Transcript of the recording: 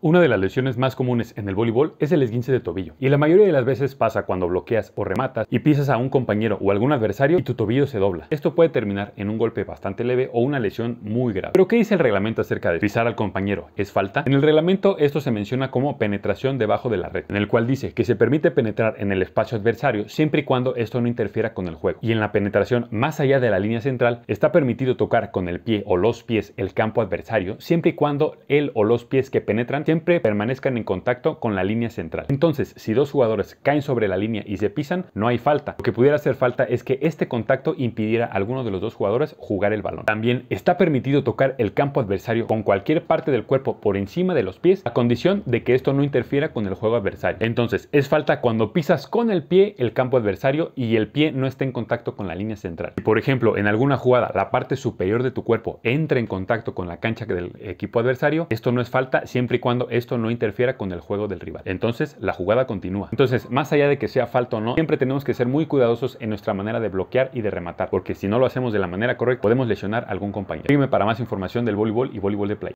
Una de las lesiones más comunes en el voleibol es el esguince de tobillo, y la mayoría de las veces pasa cuando bloqueas o rematas y pisas a un compañero o algún adversario y tu tobillo se dobla. Esto puede terminar en un golpe bastante leve o una lesión muy grave. Pero ¿qué dice el reglamento acerca de pisar al compañero? ¿Es falta? En el reglamento esto se menciona como penetración debajo de la red, en el cual dice que se permite penetrar en el espacio adversario siempre y cuando esto no interfiera con el juego. Y en la penetración más allá de la línea central está permitido tocar con el pie o los pies el campo adversario siempre y cuando él o los pies que penetran siempre permanezcan en contacto con la línea central. Entonces, si dos jugadores caen sobre la línea y se pisan, no hay falta. Lo que pudiera hacer falta es que este contacto impidiera a alguno de los dos jugadores jugar el balón. También está permitido tocar el campo adversario con cualquier parte del cuerpo por encima de los pies a condición de que esto no interfiera con el juego adversario. Entonces, es falta cuando pisas con el pie el campo adversario y el pie no está en contacto con la línea central. Si, por ejemplo, en alguna jugada la parte superior de tu cuerpo entra en contacto con la cancha del equipo adversario, esto no es falta siempre y cuando esto no interfiera con el juego del rival. Entonces, la jugada continúa. Entonces, más allá de que sea falta o no, siempre tenemos que ser muy cuidadosos en nuestra manera de bloquear y de rematar, porque si no lo hacemos de la manera correcta, podemos lesionar a algún compañero. Sígueme para más información del voleibol y voleibol de play